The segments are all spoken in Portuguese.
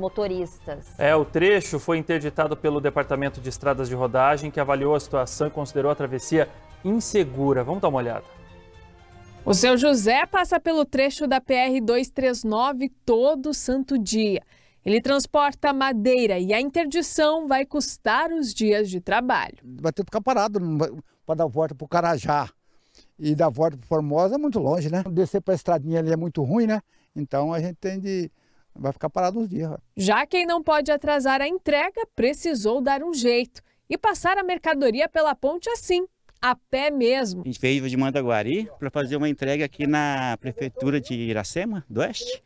motoristas. É, o trecho foi interditado pelo Departamento de Estradas de Rodagem, que avaliou a situação e considerou a travessia insegura. Vamos dar uma olhada. O seu José passa pelo trecho da PR 239 todo santo dia. Ele transporta madeira e a interdição vai custar os dias de trabalho. Vai ter que ficar parado para dar volta para o Carajá e dar volta para Formosa é muito longe, né? Descer para a estradinha ali é muito ruim, né? Então a gente tem de Vai ficar parado uns dias. Já quem não pode atrasar a entrega precisou dar um jeito e passar a mercadoria pela ponte assim, a pé mesmo. A gente veio de Mandaguari para fazer uma entrega aqui na prefeitura de Iracema, do Oeste.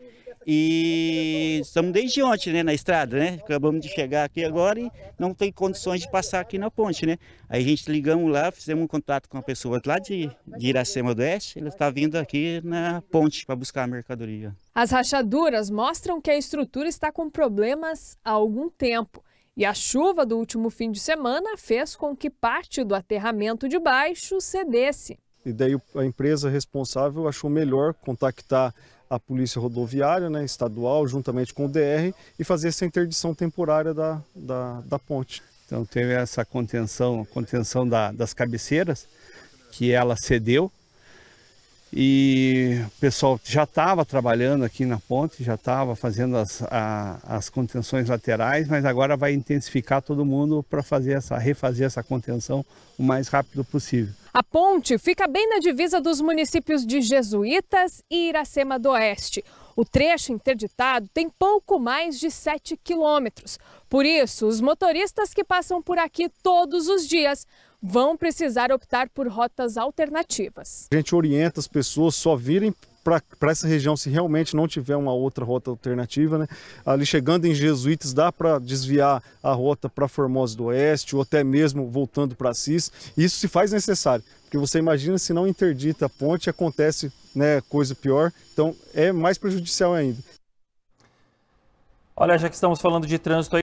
E estamos desde ontem, né, na estrada, né? Acabamos de chegar aqui agora e não tem condições de passar aqui na ponte, né? Aí a gente ligamos lá, fizemos um contato com uma pessoa lá de, de Iracema do Oeste, ela está vindo aqui na ponte para buscar a mercadoria. As rachaduras mostram que a estrutura está com problemas há algum tempo. E a chuva do último fim de semana fez com que parte do aterramento de baixo cedesse. E daí a empresa responsável achou melhor contactar a Polícia Rodoviária né, Estadual, juntamente com o DR, e fazer essa interdição temporária da, da, da ponte. Então teve essa contenção, contenção da, das cabeceiras, que ela cedeu, e o pessoal já estava trabalhando aqui na ponte, já estava fazendo as, a, as contenções laterais, mas agora vai intensificar todo mundo para fazer essa, refazer essa contenção o mais rápido possível. A ponte fica bem na divisa dos municípios de Jesuítas e Iracema do Oeste. O trecho interditado tem pouco mais de 7 quilômetros. Por isso, os motoristas que passam por aqui todos os dias vão precisar optar por rotas alternativas. A gente orienta as pessoas só virem para essa região, se realmente não tiver uma outra rota alternativa, né? ali chegando em Jesuítas, dá para desviar a rota para Formosa do Oeste ou até mesmo voltando para Assis. Isso se faz necessário, porque você imagina se não interdita a ponte, acontece né, coisa pior, então é mais prejudicial ainda. Olha, já que estamos falando de trânsito aí,